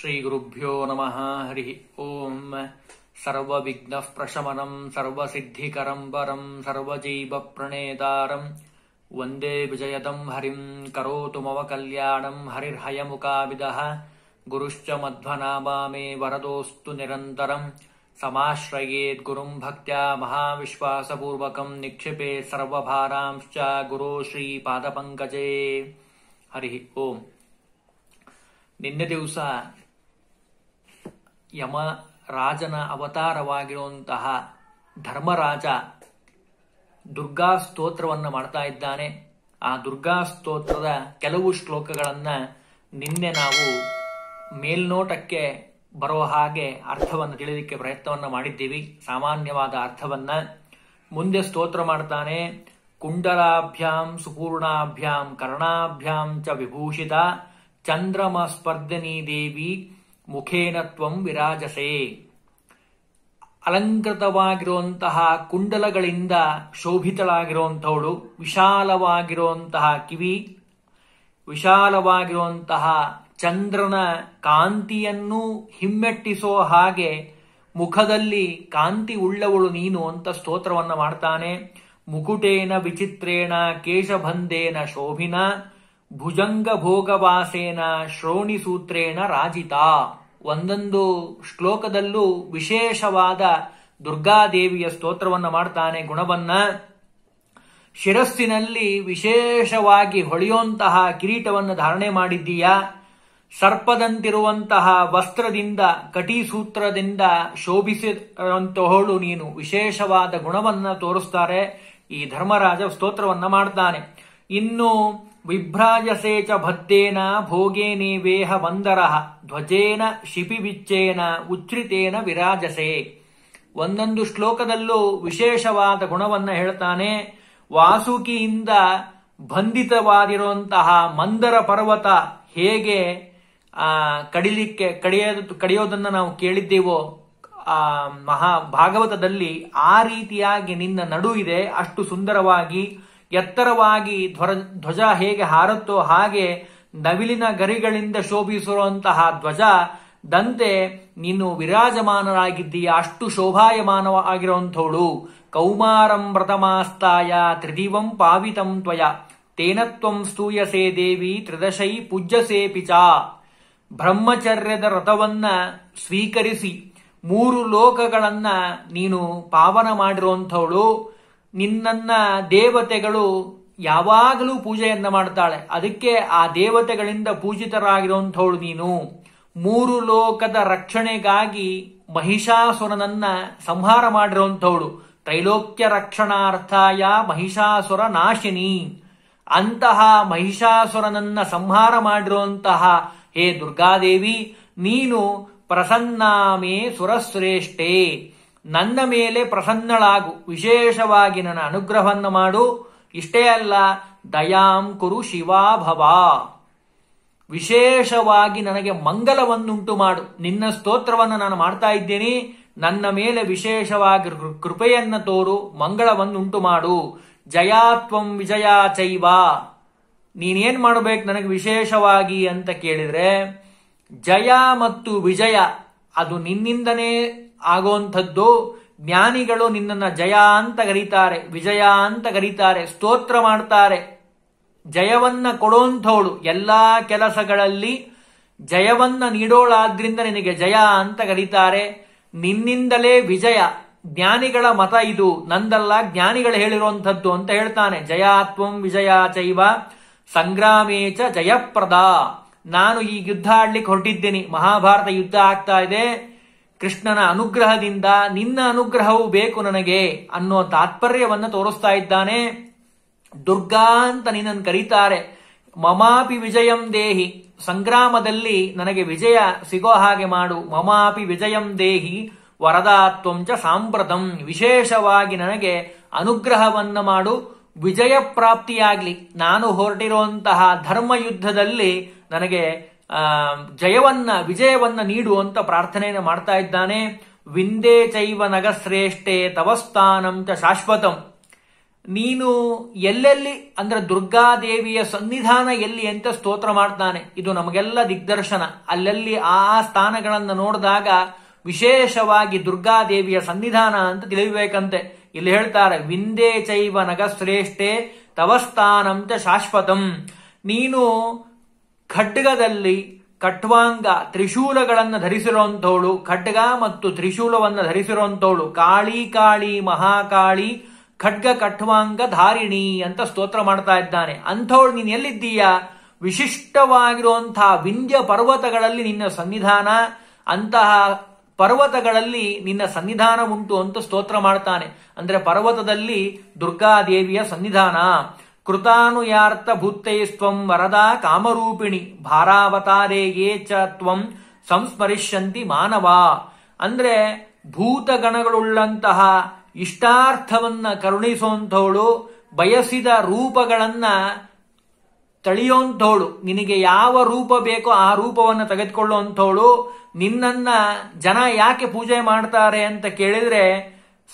श्रीगुरुभ्यो सर्व हरिः ॐ सर्व प्रशमनम् सर्वसिद्धिकरम् वरम् सर्वजीवप्रणेतारम् वन्दे विजयदम् हरिम् करोतु मम कल्याणम् मुकाद गुरुश्च मध्वनामा मे वरदोऽस्तु निरन्तरम् समाश्रयेद्गुरुम् भक्त महाविश्वासपूर्वक निक्षिपे सर्वभारांश्च गुरो श्री पादपंकजे हरि ओम ನಿನ್ನೆ दिवस ಯಮ ರಾಜನ ಅವತಾರವಾಗಿರುವಂತಹ ಧರ್ಮರಾಜ ದುರ್ಗಾ ಸ್ತೋತ್ರವನ್ನು ಮಾಡ್ತಾ ಇದ್ದಾನೆ ಆ ದುರ್ಗಾ ಸ್ತೋತ್ರದ ಕೆಲವು ಶ್ಲೋಕಗಳನ್ನ ನಿನ್ನೆ ನಾವು ಮೇಲ್ನೋಟಕ್ಕೆ ಬರೋ ಹಾಗೆ ಅರ್ಥವನ್ನು ತಿಳಿಯಲಿಕ್ಕೆ ಪ್ರಯತ್ನವನ್ನ ಮಾಡಿದ್ದೀವಿ ಸಾಮಾನ್ಯವಾದ ಅರ್ಥವನ್ನ ಮುಂದೆ ಸ್ತೋತ್ರ ಮಾಡ್ತಾನೆ ಕುಂಡಲಾಭ್ಯಾಂ ಸುಪೂರ್ಣಾಭ್ಯಾಂ ಕರ್ಣಾಭ್ಯಾಂ ಚ ವಿಭೂಷಿತ ಚಂದ್ರಮ ಸ್ಪರ್ಧನಿ ದೇವಿ ಮುಖೇನ ತ್ವಂ ವಿರಾಜಸೆ ಅಲಂಕೃತವಾಗಿರುವಂತಹ ಕುಂಡಲಗಳಿಂದ ಶೋಭಿತಳಾಗಿರುವಂಥವಳು ವಿಶಾಲವಾಗಿರುವಂತಹ ಕಿವಿ ವಿಶಾಲವಾಗಿರುವಂತಹ ಚಂದ್ರನ ಕಾಂತಿಯನ್ನು ಹಿಮ್ಮೆಟ್ಟಿಸೋ ಹಾಗೆ ಮುಖದಲ್ಲಿ ಕಾಂತಿ ಉಳ್ಳವಳು ನೀನು ಅಂತ ಸ್ತೋತ್ರವನ್ನು ಮಾಡ್ತಾನೆ ಮುಕುಟೇನ ವಿಚಿತ್ರೇಣ ಕೇಶಬಂಧೇನ ಶೋಭಿನ ಭುಜಂಗ ಭೋಗವಾಸೇನ ಶ್ರೋಣಿಸೂತ್ರೇಣ ರಾಜಿತಾ ಒಂದೊಂದು ಶ್ಲೋಕದಲ್ಲೂ ವಿಶೇಷವಾದ ದುರ್ಗಾದೇವಿಯ ಸ್ತೋತ್ರವನ್ನು ಮಾಡ್ತಾನೆ ಗುಣವನ್ನ ಶಿರಸ್ಸಿನಲ್ಲಿ ವಿಶೇಷವಾಗಿ ಹೊಳೆಯುವಂತಹ ಕಿರೀಟವನ್ನು ಧಾರಣೆ ಮಾಡಿದ್ದೀಯಾ ಸರ್ಪದಂತಿರುವಂತಹ ವಸ್ತ್ರದಿಂದ ಕಟಿಸೂತ್ರದಿಂದ ಶೋಭಿಸಿರುವಂತಹಳು ನೀನು ವಿಶೇಷವಾದ ಗುಣವನ್ನ ತೋರಿಸ್ತಾರೆ ಈ ಧರ್ಮರಾಜ ಸ್ತೋತ್ರವನ್ನ ಮಾಡ್ತಾನೆ ಇನ್ನು ವಿಭ್ರಾಜಸೇ ಚ ಭತ್ತೇನ ಭೋಗೇನೇ ವೇಹ ಬಂದರಹ ಧ್ವಜೇನ ಶಿಪಿವಿಚ್ಚೇನ ಉಚ್ಛ್ರಿತೇನ ವಿರಾಜಸೆ ಒಂದೊಂದು ಶ್ಲೋಕದಲ್ಲೂ ವಿಶೇಷವಾದ ಗುಣವನ್ನು ಹೇಳ್ತಾನೆ ವಾಸುಕಿಯಿಂದ ಬಂಧಿತವಾಗಿರುವಂತಹ ಮಂದರ ಪರ್ವತ ಹೇಗೆ ಆ ಕಡಿಲಿಕ್ಕೆ ಕಡಿಯೋದು ಕಡಿಯೋದನ್ನು ನಾವು ಕೇಳಿದ್ದೇವೋ ಆ ಮಹಾ ಭಾಗವತದಲ್ಲಿ ಆ ರೀತಿಯಾಗಿ ನಿನ್ನ ನಡು ಇದೆ ಅಷ್ಟು ಸುಂದರವಾಗಿ ಎತ್ತರವಾಗಿ ಧ್ವಜ ಹೇಗೆ ಹಾರುತ್ತೋ ಹಾಗೆ ನವಿಲಿನ ಗರಿಗಳಿಂದ ಶೋಭಿಸಿರುವಂತಹ ಧ್ವಜ ದಂತೆ ನೀನು ವಿರಾಜಮಾನರಾಗಿದ್ದೀಯ ಅಷ್ಟು ಶೋಭಾಯಮಾನವ ಆಗಿರುವಂಥವಳು ಕೌಮಾರಂ ವ್ರತಮಾಸ್ತಾಯ ತ್ರಿದಿವಂ ಪಾವಿತಂ ತ್ವಯ ತೇನತ್ವಂ ಸ್ತೂಯಸೆ ದೇವಿ ತ್ರಿದಶೈ ಪೂಜ್ಯಸೆ ಪಿಚ ಬ್ರಹ್ಮಚರ್ಯದ ರಥವನ್ನ ಸ್ವೀಕರಿಸಿ ಮೂರು ಲೋಕಗಳನ್ನ ನೀನು ಪಾವನ ಮಾಡಿರುವಂಥವಳು ನಿನ್ನನ್ನ ದೇವತೆಗಳು ಯಾವಾಗಲೂ ಪೂಜೆಯನ್ನ ಮಾಡ್ತಾಳೆ ಅದಕ್ಕೆ ಆ ದೇವತೆಗಳಿಂದ ಪೂಜಿತರಾಗಿರುವಂಥವಳು ನೀನು ಮೂರು ಲೋಕದ ರಕ್ಷಣೆಗಾಗಿ ಮಹಿಷಾಸುರನನ್ನ ಸಂಹಾರ ಮಾಡಿರುವಂಥವಳು ತ್ರೈಲೋಕ್ಯ ರಕ್ಷಣಾರ್ಥಾಯ ಮಹಿಷಾಸುರ ನಾಶಿನಿ ಅಂತಹ ಮಹಿಷಾಸುರನನ್ನ ಸಂಹಾರ ಮಾಡಿರುವಂತಹ ಹೇ ದುರ್ಗಾದೇವಿ ನೀನು ಪ್ರಸನ್ನಾಮೇ ಸುರಶ್ರೇಷ್ಠೇ ನನ್ನ ಮೇಲೆ ಪ್ರಸನ್ನಳಾಗು ವಿಶೇಷವಾಗಿ ನನ್ನ ಅನುಗ್ರಹವನ್ನು ಮಾಡು ಇಷ್ಟೇ ಅಲ್ಲ ದಯಾಂ ಕುರು ಶಿವಾಭವ ವಿಶೇಷವಾಗಿ ನನಗೆ ಮಂಗಲವನ್ನುಂಟು ಮಾಡು ನಿನ್ನ ಸ್ತೋತ್ರವನ್ನು ನಾನು ಮಾಡ್ತಾ ಇದ್ದೇನೆ ನನ್ನ ಮೇಲೆ ವಿಶೇಷವಾಗಿ ಕೃಪೆಯನ್ನ ತೋರು ಮಂಗಳವನ್ನುಂಟು ಮಾಡು ಜಯಾತ್ವಂ ವಿಜಯ ಚೈವ ನೀನೇನ್ ಮಾಡಬೇಕು ನನಗೆ ವಿಶೇಷವಾಗಿ ಅಂತ ಕೇಳಿದ್ರೆ ಜಯ ಮತ್ತು ವಿಜಯ ಅದು ನಿನ್ನಿಂದನೇ ಆಗೋಂಥದ್ದು ಜ್ಞಾನಿಗಳು ನಿನ್ನನ್ನು ಜಯ ಅಂತ ಕರೀತಾರೆ ವಿಜಯ ಅಂತ ಕರೀತಾರೆ ಸ್ತೋತ್ರ ಮಾಡ್ತಾರೆ ಜಯವನ್ನ ಕೊಡೋಂಥವಳು ಎಲ್ಲ ಕೆಲಸಗಳಲ್ಲಿ ಜಯವನ್ನ ನೀಡೋಳಾದ್ರಿಂದ ನಿನಗೆ ಜಯ ಅಂತ ಕರೀತಾರೆ ನಿನ್ನಿಂದಲೇ ವಿಜಯ ಜ್ಞಾನಿಗಳ ಮತ ಇದು ನಂದಲ್ಲ ಜ್ಞಾನಿಗಳು ಹೇಳಿರುವಂಥದ್ದು ಅಂತ ಹೇಳ್ತಾನೆ ಜಯಾತ್ವಂ ವಿಜಯ ಚೈವ ಸಂಗ್ರಾಮೇಚ ಜಯಪ್ರದ ನಾನು ಈ ಯುದ್ಧ ಆಡ್ಲಿಕ್ಕೆ ಹೊರಟಿದ್ದೀನಿ ಮಹಾಭಾರತ ಯುದ್ಧ ಆಗ್ತಾ ಇದೆ ಕೃಷ್ಣನ ಅನುಗ್ರಹದಿಂದ ನಿನ್ನ ಅನುಗ್ರಹವು ಬೇಕು ನನಗೆ ಅನ್ನೋ ತಾತ್ಪರ್ಯವನ್ನು ತೋರಿಸ್ತಾ ಇದ್ದಾನೆ ದುರ್ಗಾ ಅಂತ ನಿನ್ನನ್ನು ಕರೀತಾರೆ ಮಮಾಪಿ ವಿಜಯಂ ದೇಹಿ ಸಂಗ್ರಾಮದಲ್ಲಿ ನನಗೆ ವಿಜಯ ಸಿಗೋ ಹಾಗೆ ಮಾಡು ಮಮಾಪಿ ವಿಜಯಂ ದೇಹಿ ವರದಾತ್ವಂಚ ಸಾಂಪ್ರತಂ ವಿಶೇಷವಾಗಿ ನನಗೆ ಅನುಗ್ರಹವನ್ನು ಮಾಡು ವಿಜಯ ಪ್ರಾಪ್ತಿಯಾಗ್ಲಿ ನಾನು ಹೊರಟಿರುವಂತಹ ಧರ್ಮ ಯುದ್ಧದಲ್ಲಿ ನನಗೆ ಜಯವನ್ನ ವಿಜಯವನ್ನ ನೀಡುವಂತ ಪ್ರಾರ್ಥನೆಯನ್ನು ಮಾಡ್ತಾ ಇದ್ದಾನೆ ವಿಂದೇ ಚೈವ ನಗಶ್ರೇಷ್ಠೆ ತವಸ್ಥಾನಂ ಶಾಶ್ವತಂ ನೀನು ಎಲ್ಲೆಲ್ಲಿ ಅಂದ್ರೆ ದುರ್ಗಾದೇವಿಯ ಸನ್ನಿಧಾನ ಎಲ್ಲಿ ಅಂತ ಸ್ತೋತ್ರ ಮಾಡ್ತಾನೆ ಇದು ನಮಗೆಲ್ಲ ದಿಗ್ದರ್ಶನ ಅಲ್ಲೆಲ್ಲಿ ಆ ಸ್ಥಾನಗಳನ್ನು ನೋಡಿದಾಗ ವಿಶೇಷವಾಗಿ ದುರ್ಗಾದೇವಿಯ ಸನ್ನಿಧಾನ ಅಂತ ತಿಳಿಯಬೇಕಂತೆ ಇಲ್ಲಿ ಹೇಳ್ತಾರೆ ವಿಂದೇ ಚೈವ ನಗಶ್ರೇಷ್ಠೆ ತವಸ್ಥಾನಂ ಶಾಶ್ವತಂ ನೀನು ಖಡ್ಗದಲ್ಲಿ ಕಟ್ವಾಂಗ ತ್ರಿಶೂಲಗಳನ್ನು ಧರಿಸಿರುವಂಥವಳು ಖಡ್ಗ ಮತ್ತು ತ್ರಿಶೂಲವನ್ನು ಧರಿಸಿರುವಂಥವಳು ಕಾಳಿ ಕಾಳಿ ಮಹಾಕಾಳಿ ಖಡ್ಗ ಕಟ್ವಾಂಗ ಧಾರಿಣಿ ಅಂತ ಸ್ತೋತ್ರ ಮಾಡ್ತಾ ಇದ್ದಾನೆ ಅಂಥವಳು ನೀನು ಎಲ್ಲಿದ್ದೀಯ ವಿಶಿಷ್ಟವಾಗಿರುವಂತಹ ವಿಂಧ್ಯ ಪರ್ವತಗಳಲ್ಲಿ ನಿನ್ನ ಸನ್ನಿಧಾನ ಅಂತಹ ಪರ್ವತಗಳಲ್ಲಿ ನಿನ್ನ ಸನ್ನಿಧಾನ ಉಂಟು ಅಂತ ಸ್ತೋತ್ರ ಮಾಡ್ತಾನೆ ಅಂದ್ರೆ ಪರ್ವತದಲ್ಲಿ ದುರ್ಗಾದೇವಿಯ ಸನ್ನಿಧಾನ ಕೃತಾನುಯಾರ್ಥ ಭೂತೈಸ್ತ್ವಂ ವರದಾ ಕಾಮರೂಪಿಣಿ ಭಾರಾವತಾರೇಯೇ ಚ ತ್ವಂ ಸಂಸ್ಮರಿಷ್ಯಂತಿ ಮಾನವ ಅಂದ್ರೆ ಭೂತಗಣಗಳುಳ್ಳಂತಹ ಇಷ್ಟಾರ್ಥವನ್ನ ಕರುಣಿಸೋಂಥವಳು ಬಯಸಿದ ರೂಪಗಳನ್ನ ತಳಿಯೋಂಥವಳು ನಿನಗೆ ಯಾವ ರೂಪ ಬೇಕೋ ಆ ರೂಪವನ್ನು ತೆಗೆದುಕೊಳ್ಳುವಂಥವಳು ನಿನ್ನನ್ನ ಜನ ಯಾಕೆ ಪೂಜೆ ಮಾಡ್ತಾರೆ ಅಂತ ಕೇಳಿದ್ರೆ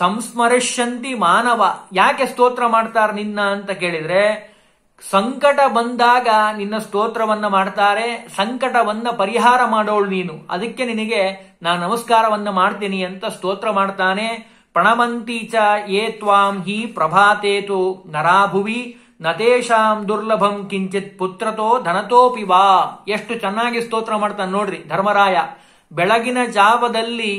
ಸಂಸ್ಮರಿಷ್ಯಂತಿ ಮಾನವ ಯಾಕೆ ಸ್ತೋತ್ರ ಮಾಡ್ತಾರೆ ನಿನ್ನ ಅಂತ ಕೇಳಿದ್ರೆ ಸಂಕಟ ಬಂದಾಗ ನಿನ್ನ ಸ್ತೋತ್ರವನ್ನ ಮಾಡ್ತಾರೆ ಸಂಕಟವನ್ನ ಪರಿಹಾರ ಮಾಡೋಳು ನೀನು ಅದಕ್ಕೆ ನಿನಗೆ ನಾ ನಮಸ್ಕಾರವನ್ನ ಮಾಡ್ತೀನಿ ಅಂತ ಸ್ತೋತ್ರ ಮಾಡ್ತಾನೆ ಪ್ರಣಮಂತೀಚ ಏ ತ್ವಾಂ ಹಿ ಪ್ರಭಾತೇತು ನರಾಭುವಿ ನತೇಶಾಂ ದುರ್ಲಭಂ ಕಿಂಚಿತ್ ಪುತ್ರತೋ ಧನತೋಪಿ ವಾ ಎಷ್ಟು ಚೆನ್ನಾಗಿ ಸ್ತೋತ್ರ ಮಾಡ್ತಾನೆ ನೋಡ್ರಿ ಧರ್ಮರಾಯ ಬೆಳಗಿನ ಜಾವದಲ್ಲಿ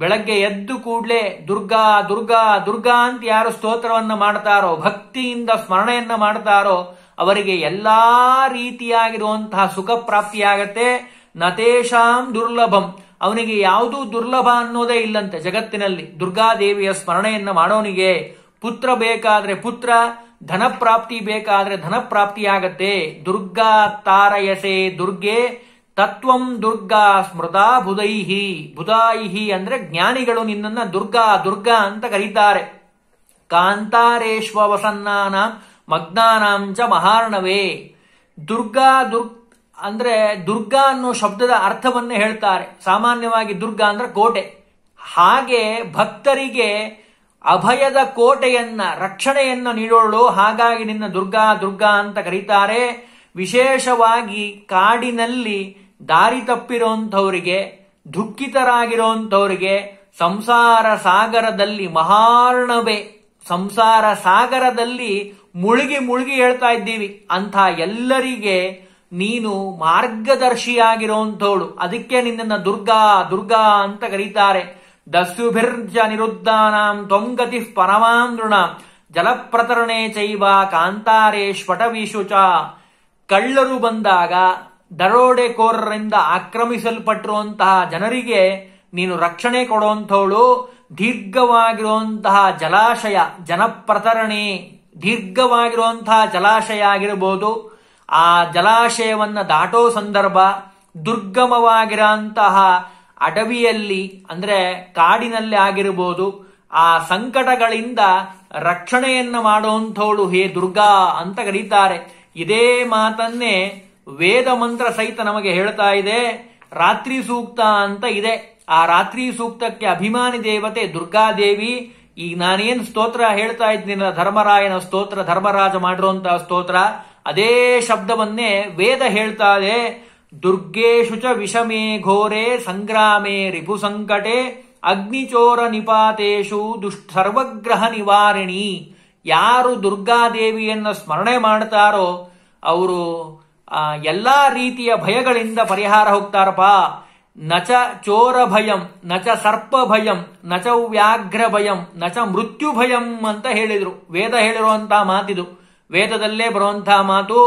ಬೆಳಗ್ಗೆ ಎದ್ದು ಕೂಡಲೇ ದುರ್ಗಾ ದುರ್ಗಾ ದುರ್ಗಾ ಅಂತ ಯಾರು ಸ್ತೋತ್ರವನ್ನು ಮಾಡ್ತಾರೋ ಭಕ್ತಿಯಿಂದ ಸ್ಮರಣೆಯನ್ನ ಮಾಡ್ತಾರೋ ಅವರಿಗೆ ಎಲ್ಲಾ ರೀತಿಯಾಗಿರುವಂತಹ ಸುಖ ಪ್ರಾಪ್ತಿಯಾಗತ್ತೆ ನತೇಶಾಂ ದುರ್ಲಭಂ ಅವನಿಗೆ ಯಾವುದೂ ದುರ್ಲಭ ಅನ್ನೋದೇ ಇಲ್ಲಂತೆ ಜಗತ್ತಿನಲ್ಲಿ ದುರ್ಗಾದೇವಿಯ ಸ್ಮರಣೆಯನ್ನ ಮಾಡೋನಿಗೆ ಪುತ್ರ ಬೇಕಾದ್ರೆ ಪುತ್ರ ಧನಪ್ರಾಪ್ತಿ ಬೇಕಾದ್ರೆ ಧನಪ್ರಾಪ್ತಿಯಾಗತ್ತೆ ದುರ್ಗಾ ತಾರಯಸೆ ದುರ್ಗೆ ತತ್ವಂ ದುರ್ಗಾ ಸ್ಮೃತಾ ಬುಧೈಹಿ ಬುಧಾಯಿಹಿ ಅಂದ್ರೆ ಜ್ಞಾನಿಗಳು ನಿನ್ನನ್ನ ದುರ್ಗಾ ದುರ್ಗಾ ಅಂತ ಕರೀತಾರೆ ಕಾಂತಾರೇಶ್ವ ವಸನ್ನಾನಾಂ ಮಗ್ನಾನಾಂಚ ಮಹಾರ್ಣವೇ ದುರ್ಗಾ ದುರ್ ಅಂದ್ರೆ ದುರ್ಗಾ ಅನ್ನೋ ಶಬ್ದದ ಅರ್ಥವನ್ನೇ ಹೇಳ್ತಾರೆ ಸಾಮಾನ್ಯವಾಗಿ ದುರ್ಗಾ ಅಂದ್ರೆ ಕೋಟೆ ಹಾಗೆ ಭಕ್ತರಿಗೆ ಅಭಯದ ಕೋಟೆಯನ್ನ ರಕ್ಷಣೆಯನ್ನು ನೀಡೋಳು ಹಾಗಾಗಿ ನಿನ್ನ ದುರ್ಗಾ ದುರ್ಗಾ ಅಂತ ಕರೀತಾರೆ ವಿಶೇಷವಾಗಿ ಕಾಡಿನಲ್ಲಿ ದಾರಿ ತಪ್ಪಿರುವಂಥವರಿಗೆ ದುಃಖಿತರಾಗಿರೋಂಥವರಿಗೆ ಸಂಸಾರ ಸಾಗರದಲ್ಲಿ ಮಹಾರ್ಣವೆ ಸಂಸಾರ ಸಾಗರದಲ್ಲಿ ಮುಳುಗಿ ಮುಳುಗಿ ಹೇಳ್ತಾ ಇದ್ದೀವಿ ಅಂಥ ಎಲ್ಲರಿಗೆ ನೀನು ಮಾರ್ಗದರ್ಶಿಯಾಗಿರೋಂಥವಳು ಅದಕ್ಕೆ ನಿನ್ನ ದುರ್ಗಾ ದುರ್ಗಾ ಅಂತ ಕರೀತಾರೆ ದಸ್ಯುಭಿರ್ಜ ನಿರುದ್ಧಾನಾಂ ತ್ವಂಗತಿ ಪರಮಾಂದೃಣ ಜಲಪ್ರತರಣೆ ಜಲಪ್ರತರಣೆ ಚೈವ ಶ್ವಟವಿಶುಚ ಕಳ್ಳರು ಬಂದಾಗ ದರೋಡೆಕೋರರಿಂದ ಆಕ್ರಮಿಸಲ್ಪಟ್ಟಿರುವಂತಹ ಜನರಿಗೆ ನೀನು ರಕ್ಷಣೆ ಕೊಡುವಂಥವಳು ದೀರ್ಘವಾಗಿರುವಂತಹ ಜಲಾಶಯ ಜನಪ್ರತರಣೆ ದೀರ್ಘವಾಗಿರುವಂತಹ ಜಲಾಶಯ ಆಗಿರಬಹುದು ಆ ಜಲಾಶಯವನ್ನು ದಾಟೋ ಸಂದರ್ಭ ದುರ್ಗಮವಾಗಿರಂತಹ ಅಡವಿಯಲ್ಲಿ ಅಂದರೆ ಕಾಡಿನಲ್ಲಿ ಆಗಿರಬಹುದು ಆ ಸಂಕಟಗಳಿಂದ ರಕ್ಷಣೆಯನ್ನು ಮಾಡುವಂಥವಳು ಹೇ ದುರ್ಗಾ ಅಂತ ಕರೀತಾರೆ ಇದೇ ಮಾತನ್ನೇ ವೇದ ಮಂತ್ರ ಸಹಿತ ನಮಗೆ ಹೇಳ್ತಾ ಇದೆ ರಾತ್ರಿ ಸೂಕ್ತ ಅಂತ ಇದೆ ಆ ರಾತ್ರಿ ಸೂಕ್ತಕ್ಕೆ ಅಭಿಮಾನಿ ದೇವತೆ ದುರ್ಗಾದೇವಿ ಈಗ ನಾನೇನು ಸ್ತೋತ್ರ ಹೇಳ್ತಾ ಇದ್ದೀನಲ್ಲ ಧರ್ಮರಾಯನ ಸ್ತೋತ್ರ ಧರ್ಮರಾಜ ಮಾಡಿರುವಂತಹ ಸ್ತೋತ್ರ ಅದೇ ಶಬ್ದವನ್ನೇ ವೇದ ಹೇಳ್ತಾ ಇದೆ ದುರ್ಗೇಶು ಚ ವಿಷಮೇ ಘೋರೆ ಸಂಗ್ರಾಮೇ ರಿಪು ಸಂಕಟೆ ಅಗ್ನಿಚೋರ ನಿಪಾತೇಶು ದುಷ್ಟ ಸರ್ವಗ್ರಹ ನಿವಾರಣಿ ಯಾರು ದುರ್ಗಾದೇವಿಯನ್ನ ಸ್ಮರಣೆ ಮಾಡ್ತಾರೋ ಅವರು ಆ ಎಲ್ಲಾ ರೀತಿಯ ಭಯಗಳಿಂದ ಪರಿಹಾರ ಹೋಗ್ತಾರಪ್ಪ ನಚ ಚೋರ ಭಯಂ ನಚ ಸರ್ಪ ಭಯಂ ನಚ ವ್ಯಾಘ್ರ ಭಯಂ ನಚ ಮೃತ್ಯು ಭಯಂ ಅಂತ ಹೇಳಿದ್ರು ವೇದ ಹೇಳಿರುವಂತಹ ಮಾತಿದು ವೇದದಲ್ಲೇ ಬರುವಂತಹ ಮಾತು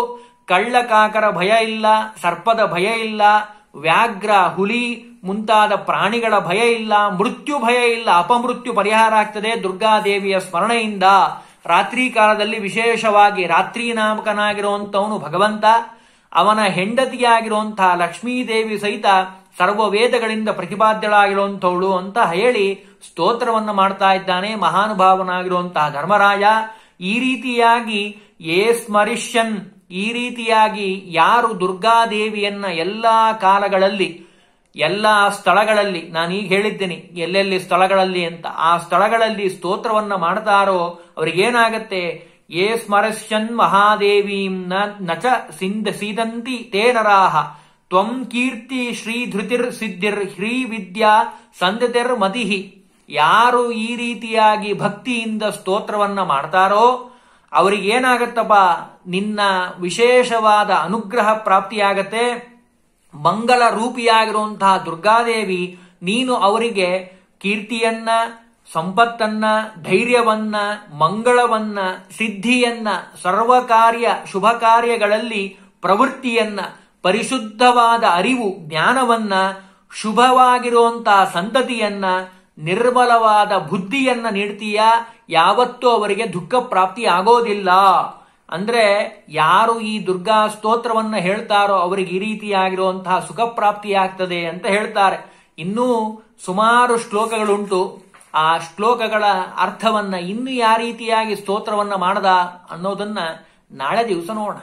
ಕಳ್ಳಕಾಕರ ಭಯ ಇಲ್ಲ ಸರ್ಪದ ಭಯ ಇಲ್ಲ ವ್ಯಾಘ್ರ ಹುಲಿ ಮುಂತಾದ ಪ್ರಾಣಿಗಳ ಭಯ ಇಲ್ಲ ಮೃತ್ಯು ಭಯ ಇಲ್ಲ ಅಪಮೃತ್ಯು ಪರಿಹಾರ ಆಗ್ತದೆ ದುರ್ಗಾದೇವಿಯ ಸ್ಮರಣೆಯಿಂದ ರಾತ್ರಿ ಕಾಲದಲ್ಲಿ ವಿಶೇಷವಾಗಿ ರಾತ್ರಿ ನಾಮಕನಾಗಿರುವಂತವನು ಭಗವಂತ ಅವನ ಹೆಂಡತಿಯಾಗಿರುವಂತಹ ಲಕ್ಷ್ಮೀದೇವಿ ಸಹಿತ ಸರ್ವ ವೇದಗಳಿಂದ ಪ್ರತಿಪಾದ್ಯಳಾಗಿರುವಂಥವಳು ಅಂತ ಹೇಳಿ ಸ್ತೋತ್ರವನ್ನು ಮಾಡ್ತಾ ಇದ್ದಾನೆ ಮಹಾನುಭಾವನಾಗಿರುವಂತಹ ಧರ್ಮರಾಯ ಈ ರೀತಿಯಾಗಿ ಏ ಸ್ಮರಿಷ್ಯನ್ ಈ ರೀತಿಯಾಗಿ ಯಾರು ದುರ್ಗಾದೇವಿಯನ್ನ ಎಲ್ಲಾ ಕಾಲಗಳಲ್ಲಿ ಎಲ್ಲಾ ಸ್ಥಳಗಳಲ್ಲಿ ನಾನು ಈಗ ಹೇಳಿದ್ದೇನೆ ಎಲ್ಲೆಲ್ಲಿ ಸ್ಥಳಗಳಲ್ಲಿ ಅಂತ ಆ ಸ್ಥಳಗಳಲ್ಲಿ ಸ್ತೋತ್ರವನ್ನು ಮಾಡ್ತಾರೋ ಅವ್ರಿಗೇನಾಗತ್ತೆ ಯೇ ಸ್ಮರಶ್ಯನ್ ಮಹಾದೇವೀಂ ನಚ ಸೀದಂತಿ ತೇ ನರಾಹ ತ್ವಂ ಕೀರ್ತಿ ಶ್ರೀ ಧೃತಿರ್ ಸಿದ್ಧಿರ್ ಶ್ರೀ ವಿದ್ಯಾ ಸಂದತಿರ್ ಮತಿಹಿ ಯಾರು ಈ ರೀತಿಯಾಗಿ ಭಕ್ತಿಯಿಂದ ಸ್ತೋತ್ರವನ್ನ ಮಾಡ್ತಾರೋ ಅವರಿಗೇನಾಗತ್ತಪ್ಪ ನಿನ್ನ ವಿಶೇಷವಾದ ಅನುಗ್ರಹ ಪ್ರಾಪ್ತಿಯಾಗತ್ತೆ ಮಂಗಲ ರೂಪಿಯಾಗಿರುವಂತಹ ದುರ್ಗಾದೇವಿ ನೀನು ಅವರಿಗೆ ಕೀರ್ತಿಯನ್ನ ಸಂಪತ್ತನ್ನ ಧೈರ್ಯವನ್ನ ಮಂಗಳವನ್ನ ಸಿದ್ಧಿಯನ್ನ ಸರ್ವ ಕಾರ್ಯ ಶುಭ ಕಾರ್ಯಗಳಲ್ಲಿ ಪ್ರವೃತ್ತಿಯನ್ನ ಪರಿಶುದ್ಧವಾದ ಅರಿವು ಜ್ಞಾನವನ್ನ ಶುಭವಾಗಿರುವಂತಹ ಸಂತತಿಯನ್ನ ನಿರ್ಮಲವಾದ ಬುದ್ಧಿಯನ್ನ ನೀಡ್ತೀಯಾ ಯಾವತ್ತೂ ಅವರಿಗೆ ದುಃಖ ಪ್ರಾಪ್ತಿ ಆಗೋದಿಲ್ಲ ಅಂದ್ರೆ ಯಾರು ಈ ದುರ್ಗಾ ಸ್ತೋತ್ರವನ್ನ ಹೇಳ್ತಾರೋ ಅವರಿಗೆ ಈ ರೀತಿಯಾಗಿರುವಂತಹ ಸುಖ ಪ್ರಾಪ್ತಿಯಾಗ್ತದೆ ಅಂತ ಹೇಳ್ತಾರೆ ಇನ್ನೂ ಸುಮಾರು ಶ್ಲೋಕಗಳುಂಟು ಆ ಶ್ಲೋಕಗಳ ಅರ್ಥವನ್ನ ಇನ್ನು ಯಾವ ರೀತಿಯಾಗಿ ಸ್ತೋತ್ರವನ್ನ ಮಾಡದ ಅನ್ನೋದನ್ನ ನಾಳೆ ದಿವಸ ನೋಡೋಣ